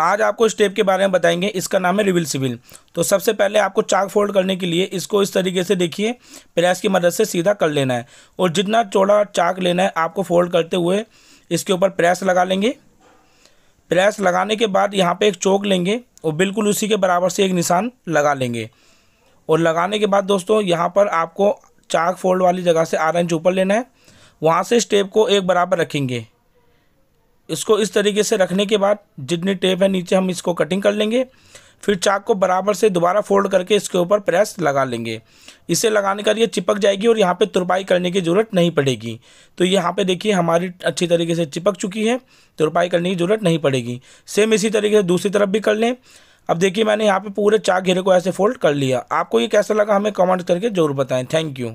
आज आपको टेप के बारे में बताएंगे इसका नाम है रिविल सिविल तो सबसे पहले आपको चाक फोल्ड करने के लिए इसको इस तरीके से देखिए प्रेस की मदद से सीधा कर लेना है और जितना चौड़ा चाक लेना है आपको फोल्ड करते हुए इसके ऊपर प्रेस लगा लेंगे प्रेस लगाने के बाद यहाँ पे एक चौक लेंगे और बिल्कुल उसी के बराबर से एक निशान लगा लेंगे और लगाने के बाद दोस्तों यहाँ पर आपको चाक फोल्ड वाली जगह से आधा इंच ऊपर लेना है वहाँ से स्टेप को एक बराबर रखेंगे इसको इस तरीके से रखने के बाद जितनी टेप है नीचे हम इसको कटिंग कर लेंगे फिर चाक को बराबर से दोबारा फोल्ड करके इसके ऊपर प्रेस लगा लेंगे इसे लगाने का ये चिपक जाएगी और यहाँ पे तुरपाई करने की ज़रूरत नहीं पड़ेगी तो यहाँ पे देखिए हमारी अच्छी तरीके से चिपक चुकी है तुरपाई करने की ज़रूरत नहीं पड़ेगी सेम इसी तरीके से दूसरी तरफ भी कर लें अब देखिए मैंने यहाँ पर पूरे चाक घेरे को ऐसे फोल्ड कर लिया आपको ये कैसा लगा हमें कमेंट करके ज़रूर बताएँ थैंक यू